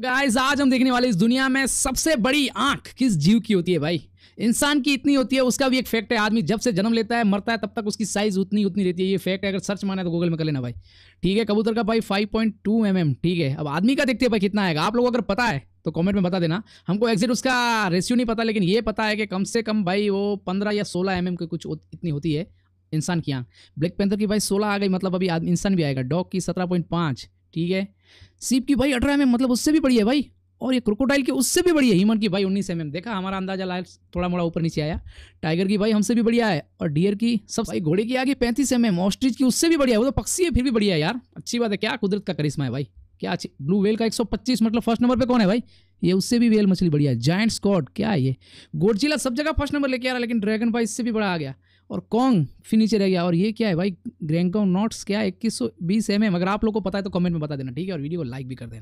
guys तो आज हम देखने वाले इस दुनिया में सबसे बड़ी आंख किस जीव की होती है भाई इंसान की इतनी होती है उसका भी एक फैक्ट है आदमी जब से जन्म लेता है मरता है तब तक उसकी साइज उतनी उतनी रहती है ये फैक्ट है अगर सर्च माना है तो गूगल में कर लेना भाई ठीक है कबूतर का भाई 5.2 पॉइंट mm, ठीक है अब आदमी का देखते हैं भाई कितना आएगा आप लोगों को अगर पता है तो कॉमेंट में बता देना हमको एग्जिट उसका रेशियो नहीं पता लेकिन ये पता है कि कम से कम भाई वो पंद्रह या सोलह एम mm की कुछ इतनी होती है इंसान की आँख ब्लैक पेंथर की भाई सोलह आ गई मतलब अभी इंसान भी आएगा डॉग की सत्रह ठीक है सीप की भाई अठारह एम मतलब उससे भी बड़ी है भाई और ये क्रोकोटाइल की उससे भी बड़ी है ह्यूमन की भाई उन्नीस एम देखा हमारा अंदाजा लाल थोड़ा मोड़ा ऊपर नीचे आया टाइगर की भाई हमसे भी बढ़िया है और डियर की सब भाई घोड़े की आगे पैंतीस एम एम ऑस्ट्रीज की उससे भी बढ़िया है वो तो पक्षी है फिर भी बढ़िया है यार अच्छी बात है क्या कुदरत का करिश्मा है भाई क्या अच्छी ब्लू वेल का 125 मतलब फर्स्ट नंबर पे कौन है भाई ये उससे भी वेल मछली बढ़िया है जॉइंट स्कॉट क्या है ये गोडजिला सब जगह फर्स्ट नंबर लेके आ रहा है लेकिन ड्रैगन भाई इससे भी बड़ा आ गया और कॉन्ग फिर रह गया और ये क्या है भाई ग्रैंकॉन्ग नॉट्स क्या इक्कीस सौ बीस एम एम अगर आप लोग को पता है तो कमेंट में बता देना ठीक है और वीडियो को लाइक भी कर देना